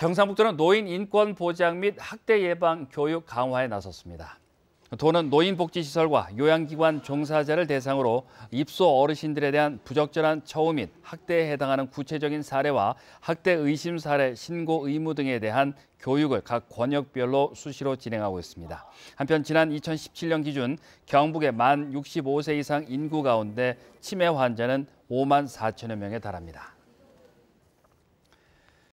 경상북도는 노인 인권 보장 및 학대 예방 교육 강화에 나섰습니다. 도는 노인복지시설과 요양기관 종사자를 대상으로 입소 어르신들에 대한 부적절한 처우 및 학대에 해당하는 구체적인 사례와 학대 의심 사례 신고 의무 등에 대한 교육을 각 권역별로 수시로 진행하고 있습니다. 한편 지난 2017년 기준 경북의 만 65세 이상 인구 가운데 치매 환자는 5만 4천여 명에 달합니다.